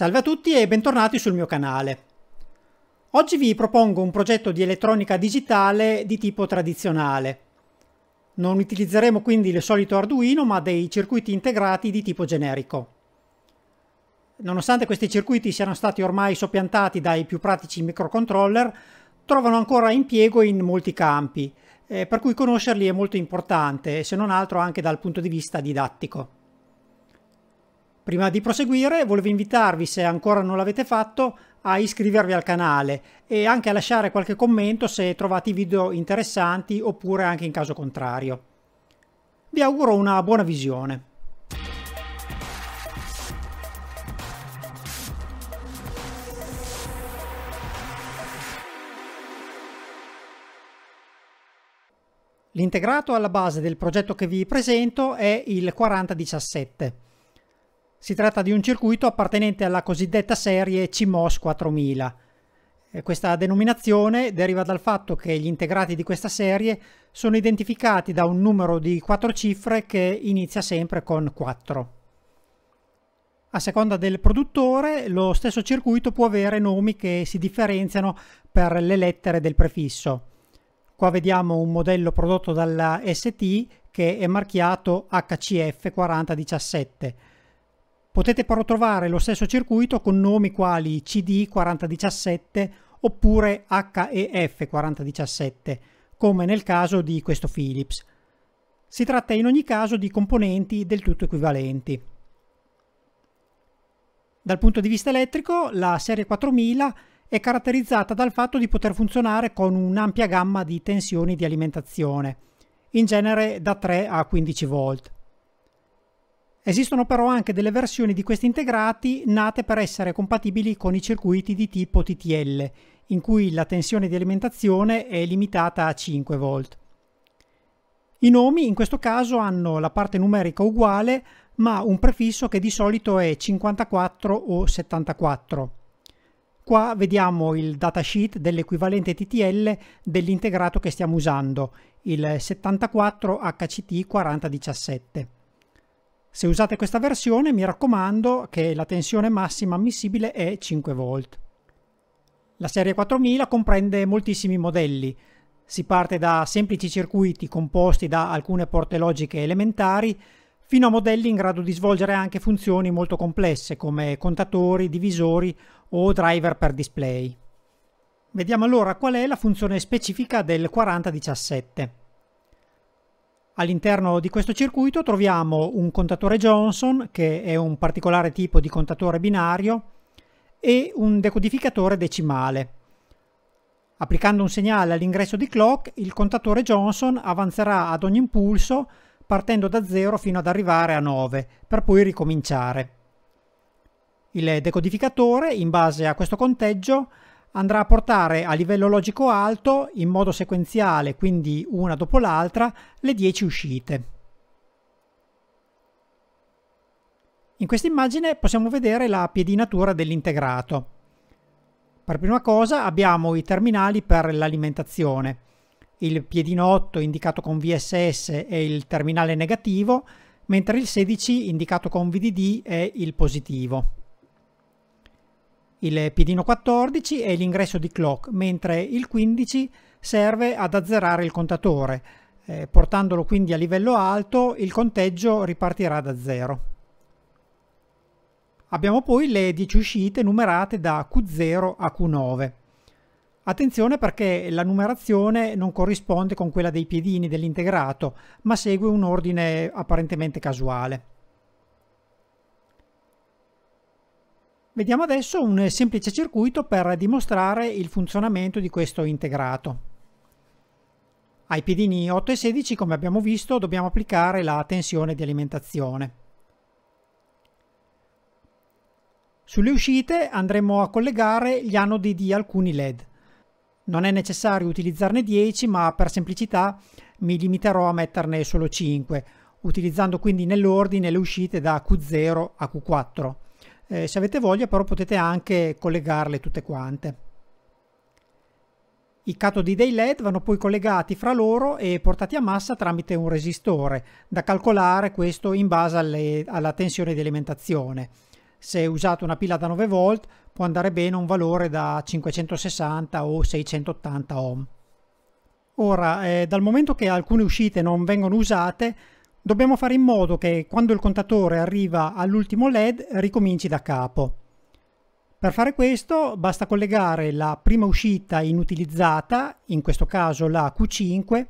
Salve a tutti e bentornati sul mio canale. Oggi vi propongo un progetto di elettronica digitale di tipo tradizionale. Non utilizzeremo quindi il solito Arduino ma dei circuiti integrati di tipo generico. Nonostante questi circuiti siano stati ormai soppiantati dai più pratici microcontroller, trovano ancora impiego in molti campi, eh, per cui conoscerli è molto importante, se non altro anche dal punto di vista didattico. Prima di proseguire volevo invitarvi, se ancora non l'avete fatto, a iscrivervi al canale e anche a lasciare qualche commento se trovate i video interessanti oppure anche in caso contrario. Vi auguro una buona visione. L'integrato alla base del progetto che vi presento è il 4017 si tratta di un circuito appartenente alla cosiddetta serie CMOS 4000. Questa denominazione deriva dal fatto che gli integrati di questa serie sono identificati da un numero di quattro cifre che inizia sempre con 4. A seconda del produttore, lo stesso circuito può avere nomi che si differenziano per le lettere del prefisso. Qua vediamo un modello prodotto dalla ST che è marchiato HCF4017 Potete però trovare lo stesso circuito con nomi quali CD4017 oppure HEF4017, come nel caso di questo Philips. Si tratta in ogni caso di componenti del tutto equivalenti. Dal punto di vista elettrico, la serie 4000 è caratterizzata dal fatto di poter funzionare con un'ampia gamma di tensioni di alimentazione, in genere da 3 a 15 volt. Esistono però anche delle versioni di questi integrati nate per essere compatibili con i circuiti di tipo TTL, in cui la tensione di alimentazione è limitata a 5 V. I nomi in questo caso hanno la parte numerica uguale, ma un prefisso che di solito è 54 o 74. Qua vediamo il datasheet dell'equivalente TTL dell'integrato che stiamo usando, il 74HCT4017. Se usate questa versione mi raccomando che la tensione massima ammissibile è 5 V. La serie 4000 comprende moltissimi modelli. Si parte da semplici circuiti composti da alcune porte logiche elementari fino a modelli in grado di svolgere anche funzioni molto complesse come contatori, divisori o driver per display. Vediamo allora qual è la funzione specifica del 4017. All'interno di questo circuito troviamo un contatore Johnson, che è un particolare tipo di contatore binario, e un decodificatore decimale. Applicando un segnale all'ingresso di clock, il contatore Johnson avanzerà ad ogni impulso partendo da 0 fino ad arrivare a 9, per poi ricominciare. Il decodificatore, in base a questo conteggio, andrà a portare a livello logico alto, in modo sequenziale, quindi una dopo l'altra, le 10 uscite. In questa immagine possiamo vedere la piedinatura dell'integrato. Per prima cosa abbiamo i terminali per l'alimentazione. Il piedinotto indicato con VSS è il terminale negativo, mentre il 16 indicato con VDD è il positivo il piedino 14 è l'ingresso di clock, mentre il 15 serve ad azzerare il contatore. Eh, portandolo quindi a livello alto, il conteggio ripartirà da zero. Abbiamo poi le 10 uscite numerate da Q0 a Q9. Attenzione perché la numerazione non corrisponde con quella dei piedini dell'integrato, ma segue un ordine apparentemente casuale. Vediamo adesso un semplice circuito per dimostrare il funzionamento di questo integrato. Ai piedini 8 e 16, come abbiamo visto, dobbiamo applicare la tensione di alimentazione. Sulle uscite andremo a collegare gli anodi di alcuni LED. Non è necessario utilizzarne 10, ma per semplicità mi limiterò a metterne solo 5, utilizzando quindi nell'ordine le uscite da Q0 a Q4. Eh, se avete voglia però potete anche collegarle tutte quante. I catodi dei LED vanno poi collegati fra loro e portati a massa tramite un resistore, da calcolare questo in base alle, alla tensione di alimentazione. Se usate una pila da 9 volt può andare bene un valore da 560 o 680 ohm. Ora, eh, dal momento che alcune uscite non vengono usate, dobbiamo fare in modo che quando il contatore arriva all'ultimo LED ricominci da capo. Per fare questo basta collegare la prima uscita inutilizzata, in questo caso la Q5,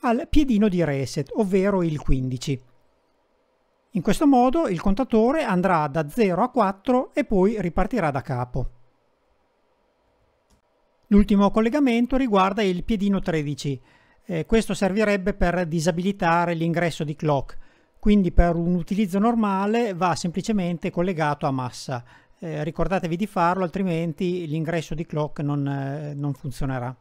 al piedino di reset, ovvero il 15. In questo modo il contatore andrà da 0 a 4 e poi ripartirà da capo. L'ultimo collegamento riguarda il piedino 13, eh, questo servirebbe per disabilitare l'ingresso di clock, quindi per un utilizzo normale va semplicemente collegato a massa. Eh, ricordatevi di farlo, altrimenti l'ingresso di clock non, eh, non funzionerà.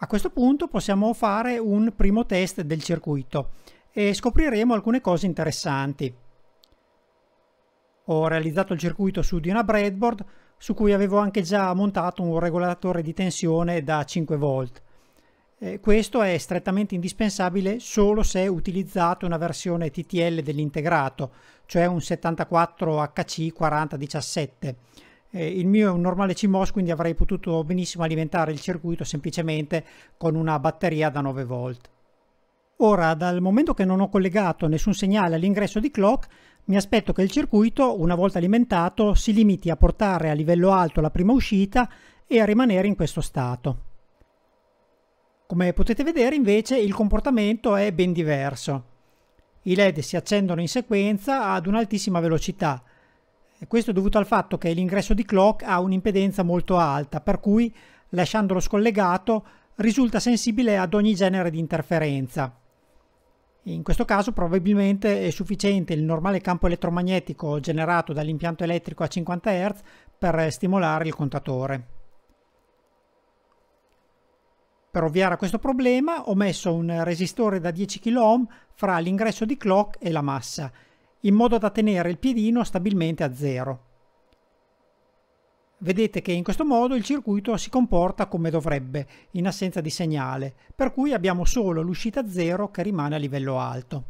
A questo punto possiamo fare un primo test del circuito e scopriremo alcune cose interessanti. Ho realizzato il circuito su di una breadboard, su cui avevo anche già montato un regolatore di tensione da 5 volt. Eh, questo è strettamente indispensabile solo se utilizzate una versione TTL dell'integrato, cioè un 74HC4017. Eh, il mio è un normale CMOS, quindi avrei potuto benissimo alimentare il circuito semplicemente con una batteria da 9 volt. Ora, dal momento che non ho collegato nessun segnale all'ingresso di clock, mi aspetto che il circuito, una volta alimentato, si limiti a portare a livello alto la prima uscita e a rimanere in questo stato. Come potete vedere invece il comportamento è ben diverso. I LED si accendono in sequenza ad un'altissima velocità. Questo è dovuto al fatto che l'ingresso di clock ha un'impedenza molto alta, per cui lasciandolo scollegato risulta sensibile ad ogni genere di interferenza. In questo caso probabilmente è sufficiente il normale campo elettromagnetico generato dall'impianto elettrico a 50 Hz per stimolare il contatore. Per ovviare a questo problema ho messo un resistore da 10 kΩ fra l'ingresso di clock e la massa, in modo da tenere il piedino stabilmente a zero. Vedete che in questo modo il circuito si comporta come dovrebbe, in assenza di segnale, per cui abbiamo solo l'uscita 0 che rimane a livello alto.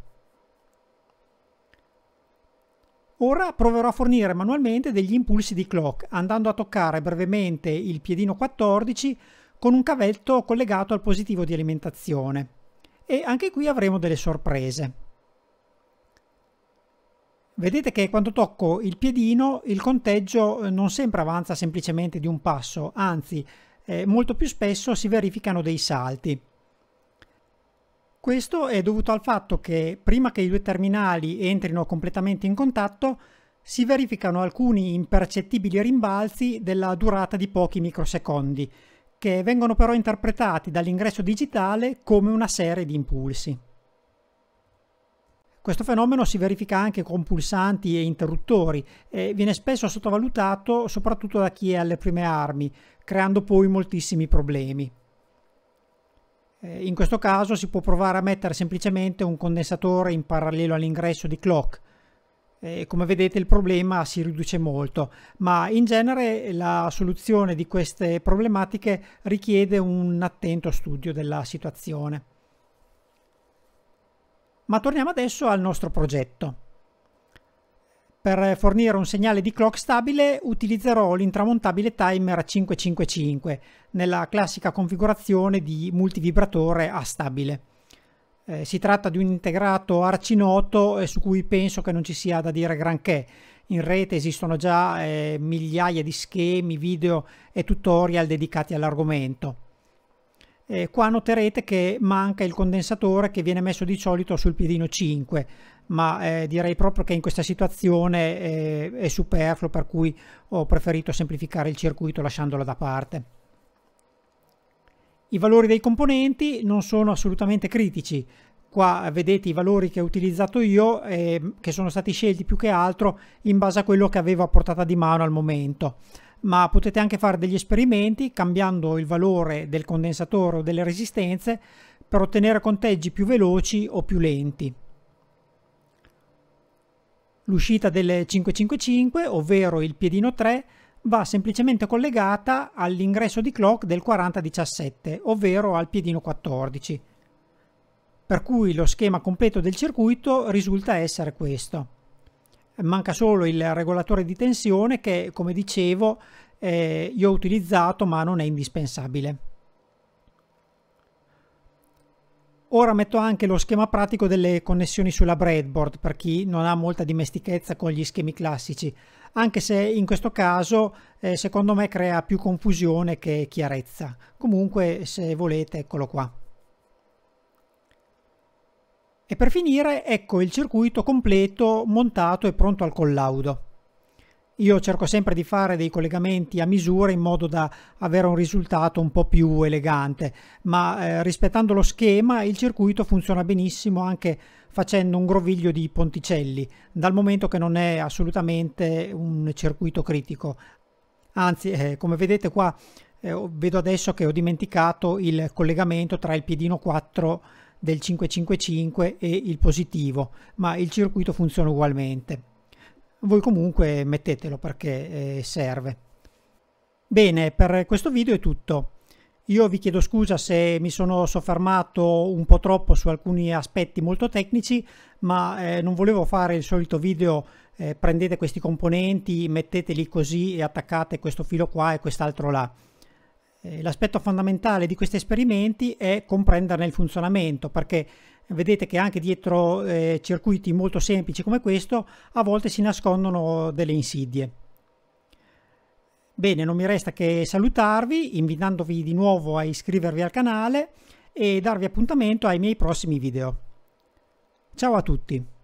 Ora proverò a fornire manualmente degli impulsi di clock, andando a toccare brevemente il piedino 14 con un cavetto collegato al positivo di alimentazione. E anche qui avremo delle sorprese. Vedete che quando tocco il piedino il conteggio eh, non sempre avanza semplicemente di un passo, anzi eh, molto più spesso si verificano dei salti. Questo è dovuto al fatto che prima che i due terminali entrino completamente in contatto si verificano alcuni impercettibili rimbalzi della durata di pochi microsecondi, che vengono però interpretati dall'ingresso digitale come una serie di impulsi. Questo fenomeno si verifica anche con pulsanti e interruttori e viene spesso sottovalutato soprattutto da chi è alle prime armi, creando poi moltissimi problemi. Eh, in questo caso si può provare a mettere semplicemente un condensatore in parallelo all'ingresso di clock. E come vedete il problema si riduce molto, ma in genere la soluzione di queste problematiche richiede un attento studio della situazione. Ma torniamo adesso al nostro progetto. Per fornire un segnale di clock stabile utilizzerò l'intramontabile timer 555 nella classica configurazione di multivibratore a stabile. Eh, si tratta di un integrato arcinoto eh, su cui penso che non ci sia da dire granché. In rete esistono già eh, migliaia di schemi, video e tutorial dedicati all'argomento eh, qua noterete che manca il condensatore che viene messo di solito sul piedino 5 ma eh, direi proprio che in questa situazione eh, è superfluo per cui ho preferito semplificare il circuito lasciandola da parte. I valori dei componenti non sono assolutamente critici, qua eh, vedete i valori che ho utilizzato io eh, che sono stati scelti più che altro in base a quello che avevo a portata di mano al momento ma potete anche fare degli esperimenti cambiando il valore del condensatore o delle resistenze per ottenere conteggi più veloci o più lenti. L'uscita del 555, ovvero il piedino 3, va semplicemente collegata all'ingresso di clock del 4017, ovvero al piedino 14. Per cui lo schema completo del circuito risulta essere questo. Eh, manca solo il regolatore di tensione che come dicevo eh, io ho utilizzato ma non è indispensabile. Ora metto anche lo schema pratico delle connessioni sulla breadboard per chi non ha molta dimestichezza con gli schemi classici, anche se in questo caso eh, secondo me crea più confusione che chiarezza. Comunque se volete eccolo qua. E per finire ecco il circuito completo montato e pronto al collaudo. Io cerco sempre di fare dei collegamenti a misura in modo da avere un risultato un po' più elegante, ma eh, rispettando lo schema il circuito funziona benissimo anche facendo un groviglio di ponticelli, dal momento che non è assolutamente un circuito critico. Anzi, eh, come vedete qua, eh, vedo adesso che ho dimenticato il collegamento tra il piedino 4 e del 555 e il positivo, ma il circuito funziona ugualmente. Voi comunque mettetelo perché eh, serve. Bene, per questo video è tutto. Io vi chiedo scusa se mi sono soffermato un po' troppo su alcuni aspetti molto tecnici, ma eh, non volevo fare il solito video eh, prendete questi componenti, metteteli così e attaccate questo filo qua e quest'altro là. Eh, l'aspetto fondamentale di questi esperimenti è comprenderne il funzionamento, perché vedete che anche dietro eh, circuiti molto semplici come questo a volte si nascondono delle insidie. Bene, non mi resta che salutarvi, invitandovi di nuovo a iscrivervi al canale e darvi appuntamento ai miei prossimi video. Ciao a tutti!